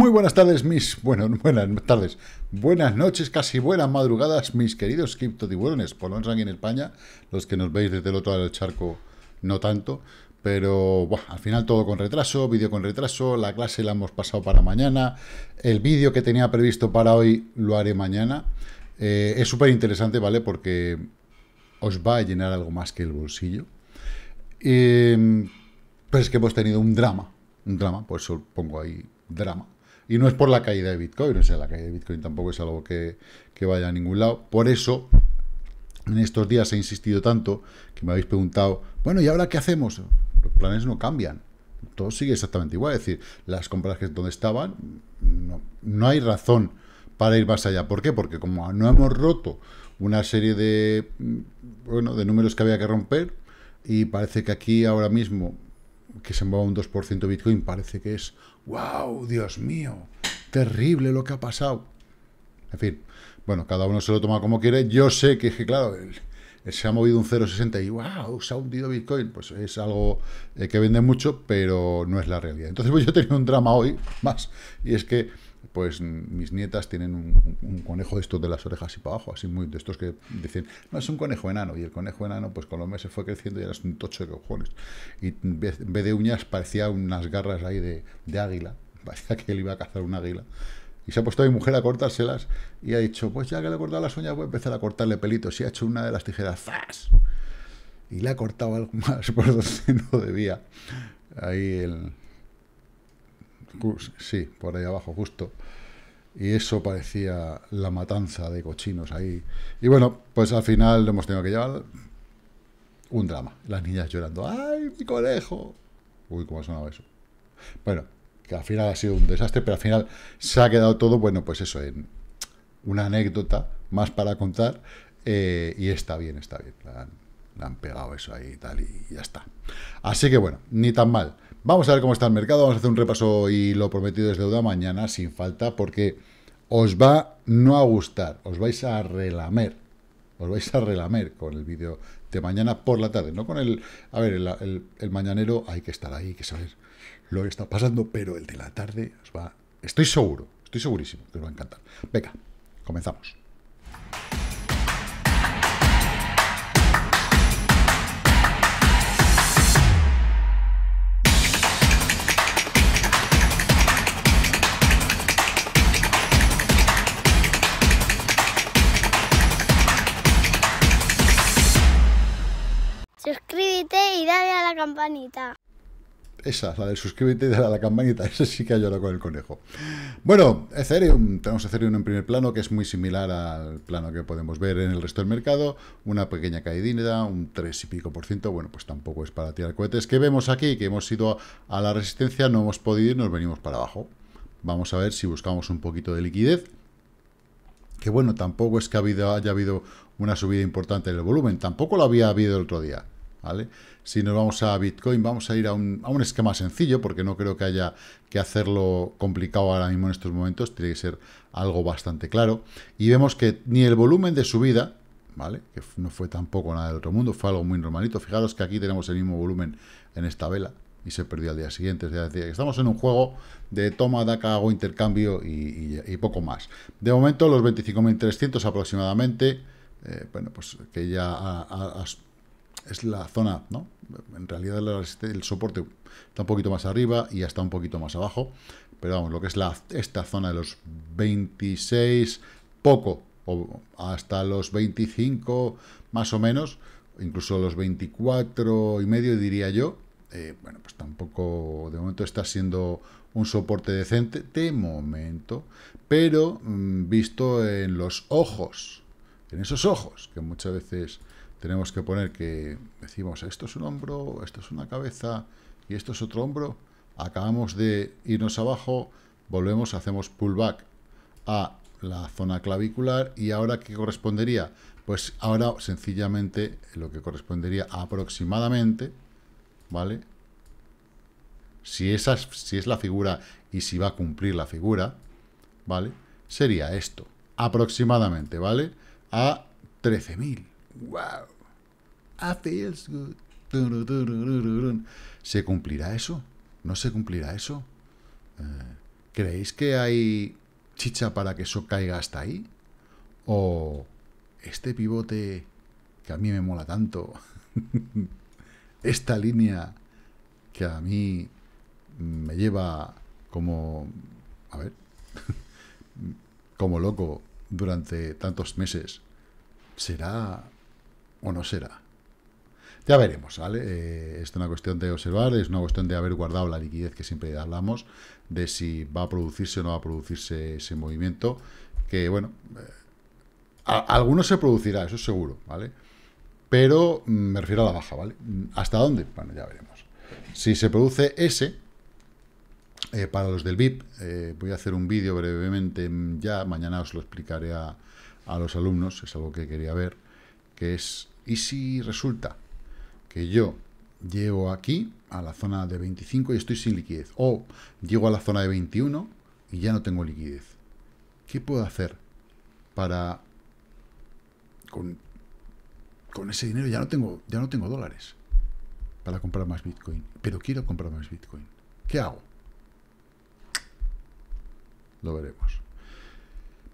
Muy buenas tardes, mis... Bueno, buenas tardes. Buenas noches, casi buenas madrugadas, mis queridos tiburones. Por lo menos aquí en España, los que nos veis desde el otro lado del charco, no tanto. Pero, al final todo con retraso, vídeo con retraso, la clase la hemos pasado para mañana. El vídeo que tenía previsto para hoy lo haré mañana. Eh, es súper interesante, ¿vale? Porque os va a llenar algo más que el bolsillo. Eh, pues es que hemos tenido un drama. Un drama, por eso pongo ahí drama. Y no es por la caída de Bitcoin, o sea, la caída de Bitcoin tampoco es algo que, vaya a ningún lado. Por eso, en estos días he insistido tanto que me habéis preguntado, bueno, ¿y ahora qué hacemos? Los planes no cambian. Todo sigue exactamente igual. Es decir, las compras que es donde estaban, no, hay razón para ir más allá. ¿Por qué? Porque como no hemos roto una serie de, bueno, de números que había que romper, y parece que aquí ahora mismo que se mueva un 2% Bitcoin parece que es ¡Wow! ¡Dios mío! ¡Terrible lo que ha pasado! En fin, bueno, cada uno se lo toma como quiere. Yo sé que, claro, se ha movido un 0,60 y ¡wow! Se ha hundido Bitcoin. Pues es algo eh, que vende mucho, pero no es la realidad. Entonces, pues yo he un drama hoy más, y es que pues mis nietas tienen un, conejo de estos de las orejas y para abajo, así muy de estos que dicen, no, es un conejo enano. Y el conejo enano, pues con los meses fue creciendo y era un tocho de cojones. Y en vez, de uñas parecía unas garras ahí de, águila, parecía que él iba a cazar un águila. Y se ha puesto a mi mujer a cortárselas y ha dicho, pues ya que le he cortado las uñas voy a empezar a cortarle pelitos. Y ha hecho una de las tijeras, ¡zas! Y le ha cortado algo más por donde no debía. Ahí el, sí, por ahí abajo justo. Y eso parecía la matanza de cochinos ahí. Y bueno, pues al final lo hemos tenido que llevar un drama. Las niñas llorando, ¡ay, mi conejo! Uy, cómo ha eso. Bueno, que al final ha sido un desastre, pero al final se ha quedado todo, bueno, pues eso, en una anécdota más para contar. Eh, y está bien, está bien. La han, han pegado eso ahí y tal, y ya está. Así que bueno, ni tan mal. Vamos a ver cómo está el mercado, vamos a hacer un repaso y lo prometido es deuda mañana sin falta porque os va no a gustar, os vais a relamer, os vais a relamer con el vídeo de mañana por la tarde, no con el, a ver, el, mañanero hay que estar ahí, hay que saber lo que está pasando, pero el de la tarde os va, estoy seguro, estoy segurísimo que os va a encantar. Venga, comenzamos. Suscríbete y dale a la campanita. Esa, la del suscríbete y dale a la campanita. Eso sí que ha llorado con el conejo. Bueno, Ethereum. Tenemos Ethereum en primer plano, que es muy similar al plano que podemos ver en el resto del mercado. Una pequeña caída, un 3 y pico por ciento. Bueno, pues tampoco es para tirar cohetes. que vemos aquí? Que hemos ido a la resistencia, no hemos podido ir, nos venimos para abajo. Vamos a ver si buscamos un poquito de liquidez que bueno, tampoco es que haya habido una subida importante en el volumen, tampoco lo había habido el otro día, ¿vale? Si nos vamos a Bitcoin, vamos a ir a un, esquema sencillo, porque no creo que haya que hacerlo complicado ahora mismo en estos momentos, tiene que ser algo bastante claro, y vemos que ni el volumen de subida, ¿vale? Que no fue tampoco nada del otro mundo, fue algo muy normalito, fijaros que aquí tenemos el mismo volumen en esta vela, y se perdió al día siguiente. Es decir, estamos en un juego de toma, daca, hago intercambio y, poco más. De momento, los 25.300 aproximadamente, eh, bueno, pues que ya es la zona, ¿no? En realidad el, soporte está un poquito más arriba y hasta un poquito más abajo, pero vamos, lo que es la, esta zona de los 26, poco, hasta los 25 más o menos, incluso los 24 y medio diría yo, eh, bueno, pues tampoco de momento está siendo un soporte decente, de momento, pero mm, visto en los ojos, en esos ojos que muchas veces tenemos que poner que decimos esto es un hombro, esto es una cabeza y esto es otro hombro, acabamos de irnos abajo, volvemos, hacemos pullback a la zona clavicular y ahora ¿qué correspondería? Pues ahora sencillamente lo que correspondería aproximadamente ¿vale? Si, es, si es la figura y si va a cumplir la figura, ¿vale? Sería esto, aproximadamente, ¿vale? A 13.000. ¡Wow! se cumplirá eso? Eh, ¿Creéis que hay chicha para que eso caiga hasta ahí? ¿O este pivote que a mí me mola tanto esta línea que a mí me lleva como, a ver, como loco durante tantos meses, ¿será o no será? Ya veremos, ¿vale? Eh, es una cuestión de observar, es una cuestión de haber guardado la liquidez que siempre hablamos, de si va a producirse o no va a producirse ese movimiento, que bueno, eh, alguno se producirá, eso es seguro, ¿vale? pero mm, me refiero a la baja, ¿vale? Mm, ¿Hasta dónde? Bueno, ya veremos. Si se produce ese, eh, para los del VIP, eh, voy a hacer un vídeo brevemente mm, ya, mañana os lo explicaré a, a, los alumnos, es algo que quería ver, que es, ¿y si resulta que yo llego aquí a la zona de 25 y estoy sin liquidez? O llego a la zona de 21 y ya no tengo liquidez. ¿Qué puedo hacer para, con con ese dinero ya no tengo, ya no tengo dólares para comprar más Bitcoin, pero quiero comprar más Bitcoin. ¿Qué hago? Lo veremos.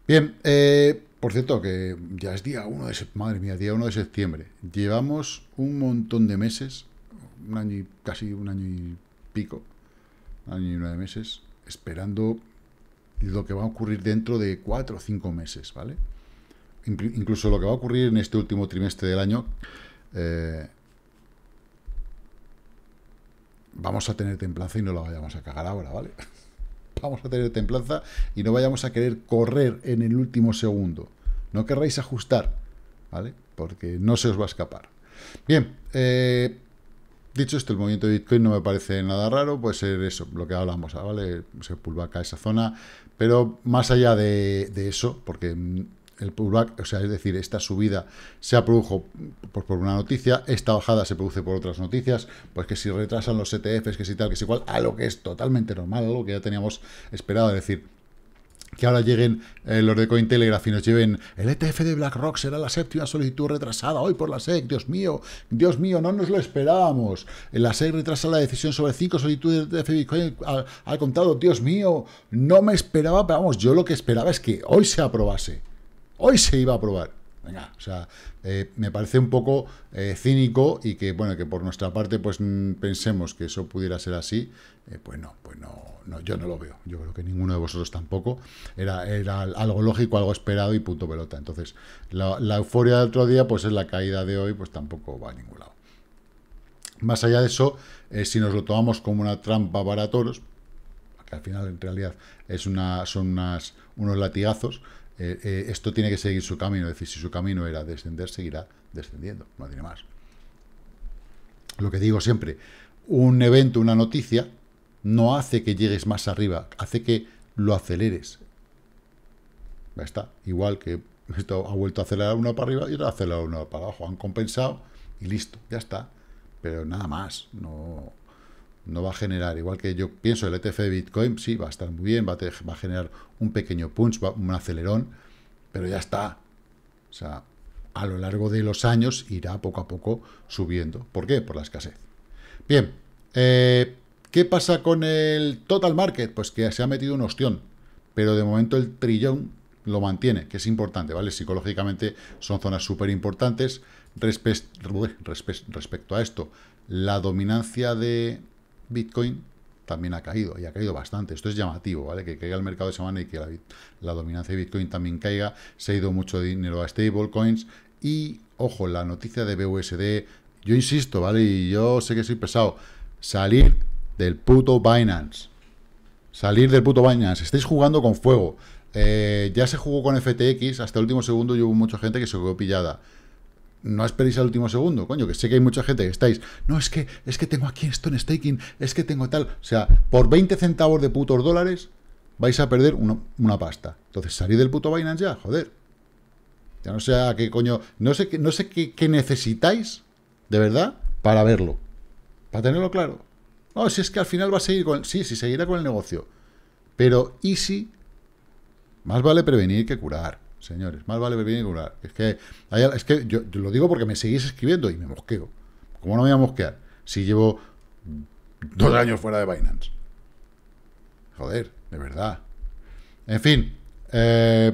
Bien, eh, por cierto, que ya es día 1 de septiembre, madre mía, día 1 de septiembre. Llevamos un montón de meses, un año casi un año y pico, un año y nueve meses, esperando lo que va a ocurrir dentro de cuatro o cinco meses, ¿vale? incluso lo que va a ocurrir en este último trimestre del año, eh, vamos a tener templanza y no la vayamos a cagar ahora, ¿vale? Vamos a tener templanza y no vayamos a querer correr en el último segundo. No querréis ajustar, ¿vale? Porque no se os va a escapar. Bien, eh, dicho esto, el movimiento de Bitcoin no me parece nada raro, puede ser eso, lo que hablamos, ¿vale? Se pulvaca esa zona, pero más allá de eso, porque el pullback, o sea, es decir, esta subida se produjo por, pues, por, una noticia, esta bajada se produce por otras noticias, pues que si retrasan los ETFs, que si tal, que si cual, algo que es totalmente normal, algo que ya teníamos esperado, es decir, que ahora lleguen eh, los de Cointelegraph y nos lleven el ETF de BlackRock será la séptima solicitud retrasada hoy por la SEC, Dios mío, Dios mío, no nos lo esperábamos. La SEC retrasa la decisión sobre cinco solicitudes de ETF Bitcoin al, contado, Dios mío, no me esperaba, pero vamos, yo lo que esperaba es que hoy se aprobase hoy se iba a probar o sea, eh, me parece un poco eh, cínico y que, bueno, que por nuestra parte, pues pensemos que eso pudiera ser así, eh, pues no, pues no, no, yo no lo veo. Yo creo que ninguno de vosotros tampoco. Era, era algo lógico, algo esperado y punto pelota. Entonces, la, euforia del otro día, pues es la caída de hoy, pues tampoco va a ningún lado. Más allá de eso, si nos lo tomamos como una trampa para toros, que al final en realidad es una, son unas, unos latigazos, eh, eh, esto tiene que seguir su camino, es decir, si su camino era descender, seguirá descendiendo, no tiene más. Lo que digo siempre, un evento, una noticia, no hace que llegues más arriba, hace que lo aceleres. Ya está, igual que esto ha vuelto a acelerar uno para arriba y otra ha acelerado uno para abajo, han compensado y listo, ya está. Pero nada más, no, no va a generar, igual que yo pienso el ETF de Bitcoin, sí, va a estar muy bien, va a, generar un pequeño punch, un acelerón, pero ya está. O sea, a lo largo de los años irá poco a poco subiendo. ¿Por qué? Por la escasez. Bien, eh, ¿qué pasa con el total market? Pues que se ha metido un ostión, pero de momento el trillón lo mantiene, que es importante, ¿vale? Psicológicamente son zonas súper importantes. respecto a esto, la dominancia de Bitcoin también ha caído, y ha caído bastante. Esto es llamativo, ¿vale? Que caiga el mercado de semana y que la, dominancia de Bitcoin también caiga. Se ha ido mucho dinero a stablecoins. Y, ojo, la noticia de BUSD, yo insisto, ¿vale? Y yo sé que soy pesado. Salir del puto Binance. Salir del puto Binance. Estáis jugando con fuego. Eh, ya se jugó con FTX, hasta el último segundo y hubo mucha gente que se quedó pillada no esperéis al último segundo, coño, que sé que hay mucha gente que estáis, no, es que, es que tengo aquí esto en staking, es que tengo tal, o sea, por 20 centavos de putos dólares vais a perder una, pasta. Entonces, salid del puto Binance ya, joder. Ya no sé a qué coño, no sé, no sé qué, necesitáis, de verdad, para verlo, para tenerlo claro. No, si es que al final va a seguir con, sí, sí, seguirá con el negocio, pero ¿y si? Más vale prevenir que curar señores. Más vale venir y Es que, es que yo, lo digo porque me seguís escribiendo y me mosqueo. ¿Cómo no me voy a mosquear si llevo dos años fuera de Binance? Joder, de verdad. En fin, eh,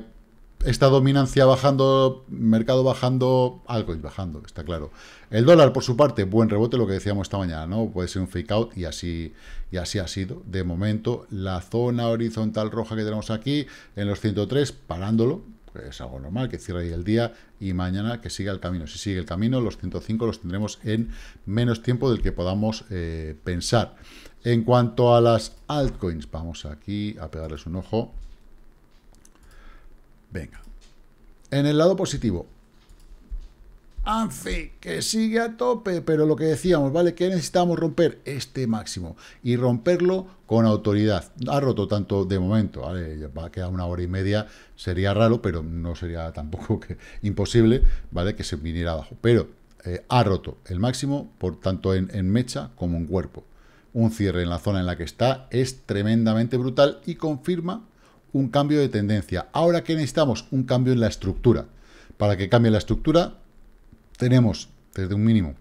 esta dominancia bajando, mercado bajando, algo bajando, está claro. El dólar, por su parte, buen rebote, lo que decíamos esta mañana, ¿no? Puede ser un fake out y así, y así ha sido. De momento, la zona horizontal roja que tenemos aquí, en los 103, parándolo, es algo normal que cierre ahí el día y mañana que siga el camino. Si sigue el camino, los 105 los tendremos en menos tiempo del que podamos eh, pensar. En cuanto a las altcoins, vamos aquí a pegarles un ojo. Venga. En el lado positivo, Anfi, que sigue a tope, pero lo que decíamos, ¿vale? Que necesitamos romper este máximo y romperlo con autoridad. Ha roto tanto de momento, ¿vale? Va a quedar una hora y media, sería raro, pero no sería tampoco que, imposible, ¿vale? Que se viniera abajo. Pero eh, ha roto el máximo, por tanto en, mecha como en cuerpo. Un cierre en la zona en la que está es tremendamente brutal y confirma un cambio de tendencia. Ahora que necesitamos un cambio en la estructura. Para que cambie la estructura, tenemos desde un mínimo,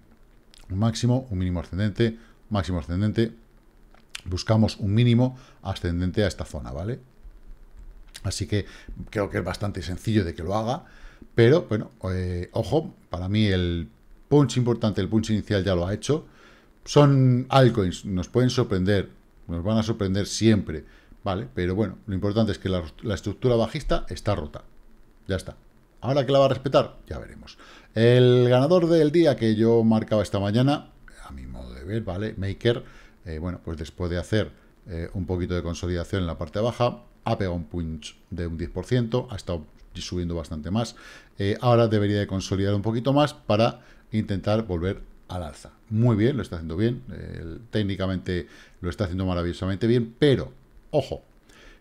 un máximo, un mínimo ascendente, máximo ascendente, buscamos un mínimo ascendente a esta zona, ¿vale? Así que creo que es bastante sencillo de que lo haga, pero bueno, eh, ojo, para mí el punch importante, el punch inicial ya lo ha hecho. Son altcoins, nos pueden sorprender, nos van a sorprender siempre, ¿vale? Pero bueno, lo importante es que la estructura bajista está rota, ya está. Ahora que la va a respetar, ya veremos. El ganador del día que yo marcaba esta mañana, a mi modo de ver, ¿vale? Maker, eh, bueno, pues después de hacer eh, un poquito de consolidación en la parte baja, ha pegado un punch de un 10%, ha estado subiendo bastante más. Eh, ahora debería de consolidar un poquito más para intentar volver al alza. Muy bien, lo está haciendo bien, técnicamente lo está haciendo maravillosamente bien, pero, ojo,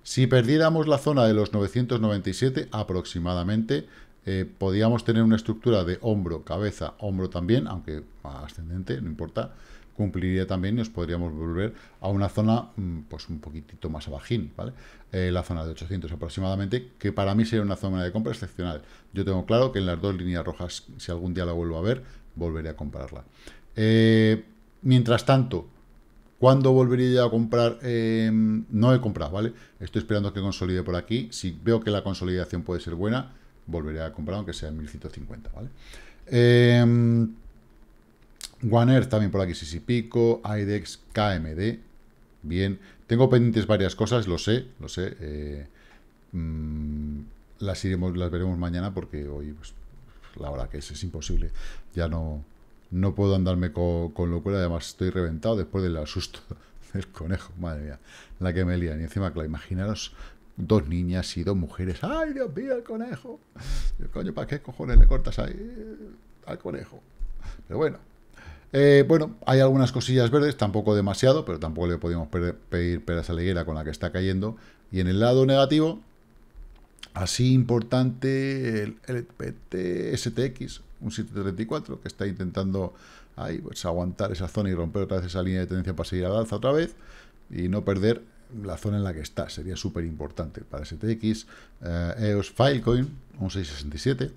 si perdiéramos la zona de los 997 aproximadamente, podríamos eh, podíamos tener una estructura de hombro, cabeza, hombro también, aunque ascendente, no importa, cumpliría también y nos podríamos volver a una zona mm, pues un poquitito más abajín, ¿vale? Eh, la zona de 800 aproximadamente, que para mí sería una zona de compra excepcional. Yo tengo claro que en las dos líneas rojas, si algún día la vuelvo a ver, volveré a comprarla. Eh, mientras tanto, ¿Cuándo volvería a comprar? Em, no he comprado, ¿vale? Estoy esperando que consolide por aquí. Si veo que la consolidación puede ser buena, volveré a comprar, aunque sea en 1150, ¿vale? Eh, Earth también por aquí, si Pico, IDEX, KMD, bien. Tengo pendientes varias cosas, lo sé, lo sé. Eh, mm, las, iremos, las veremos mañana porque hoy, pues, la hora que es, es imposible. Ya no, no puedo andarme con, con locura, además estoy reventado después del asusto del conejo, madre mía, la que me lían. Y encima, claro, imaginaros dos niñas y dos mujeres. ¡Ay, Dios mío, el conejo! coño, ¿para qué cojones le cortas ahí eh, al conejo? Pero bueno. Eh, bueno, hay algunas cosillas verdes, tampoco demasiado, pero tampoco le podemos pedir peras a la higuera con la que está cayendo. Y en el lado negativo, así importante, el LPT STX, un 734, que está intentando ahí, pues, aguantar esa zona y romper otra vez esa línea de tendencia para seguir al alza otra vez y no perder la zona en la que está. Sería súper importante para STX, EOS, eh, e Filecoin, un 667.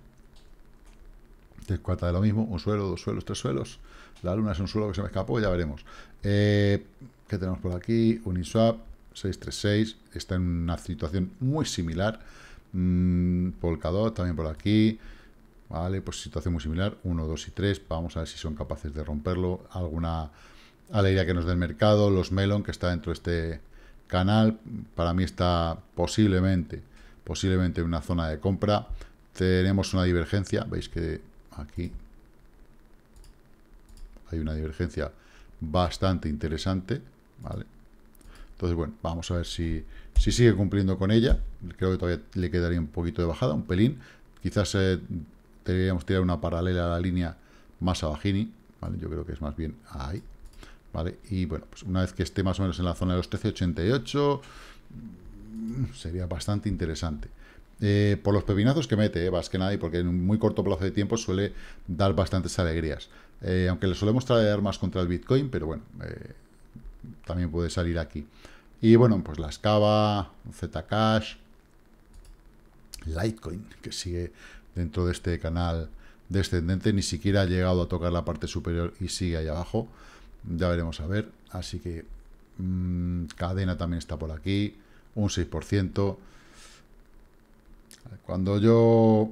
Tres de lo mismo, un suelo, dos suelos, tres suelos. La luna es un suelo que se me escapó, ya veremos. Eh, ¿Qué tenemos por aquí? Uniswap, 636, está en una situación muy similar. Mm, Polkadot también por aquí. Vale, pues situación muy similar, 1, 2 y 3. Vamos a ver si son capaces de romperlo. Alguna alegría que nos dé el mercado. Los Melon, que está dentro de este canal para mí está posiblemente, posiblemente una zona de compra. Tenemos una divergencia, veis que aquí hay una divergencia bastante interesante, ¿vale? Entonces, bueno, vamos a ver si, sigue cumpliendo con ella. Creo que todavía le quedaría un poquito de bajada, un pelín. Quizás eh, deberíamos tirar una paralela a la línea más a Bajini, Yo creo que es más bien ahí. Y bueno, pues una vez que esté más o menos en la zona de los 13,88, mm, sería bastante interesante. Eh, por los pepinazos que mete, eh, más que nadie, porque en un muy corto plazo de tiempo suele dar bastantes alegrías. Eh, aunque le solemos traer más contra el Bitcoin, pero bueno, también puede salir aquí. Y bueno, pues la Cava, Zcash, Litecoin, que sigue dentro de este canal descendente, ni siquiera ha llegado a tocar la parte superior y sigue ahí abajo. Ya veremos a ver. Así que mm, cadena también está por aquí. Un 6%. Cuando yo,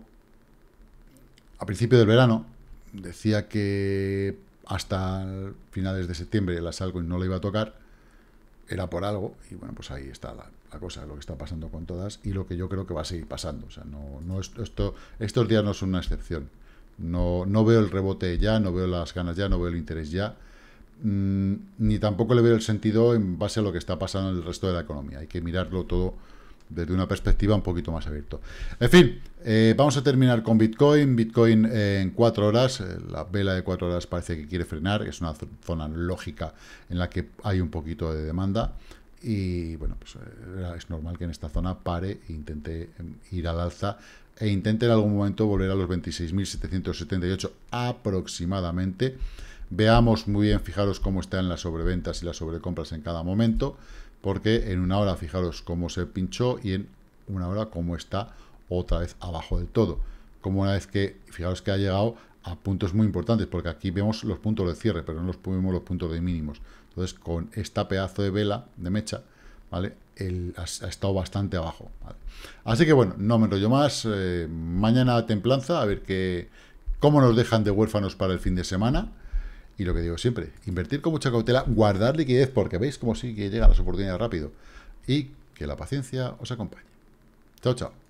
a principio del verano, decía que hasta finales de septiembre la salgo y no la iba a tocar, era por algo, y bueno, pues ahí está la, cosa, lo que está pasando con todas, y lo que yo creo que va a seguir pasando. O sea, no, no esto, estos días no son una excepción. No, no veo el rebote ya, no veo las ganas ya, no veo el interés ya. Mm, ni tampoco le veo el sentido en base a lo que está pasando en el resto de la economía. Hay que mirarlo todo desde una perspectiva un poquito más abierta. En fin, eh, vamos a terminar con Bitcoin. Bitcoin eh, en cuatro horas, eh, la vela de cuatro horas parece que quiere frenar, es una zona lógica en la que hay un poquito de demanda. Y bueno, pues es normal que en esta zona pare e intente mm, ir al alza e intente en algún momento volver a los 26.778 aproximadamente. Veamos muy bien, fijaros cómo están las sobreventas y las sobrecompras en cada momento, porque en una hora fijaros cómo se pinchó y en una hora cómo está otra vez abajo del todo. Como una vez que, fijaros que ha llegado a puntos muy importantes, porque aquí vemos los puntos de cierre, pero no los vemos los puntos de mínimos. Entonces, con esta pedazo de vela, de mecha, ¿vale? ha, estado bastante abajo. Así que bueno, no me enrollo más. Eh, mañana templanza, a ver qué, cómo nos dejan de huérfanos para el fin de semana. Y lo que digo siempre, invertir con mucha cautela, guardar liquidez, porque veis cómo sí que llegan las oportunidades rápido. Y que la paciencia os acompañe. Chao, chao.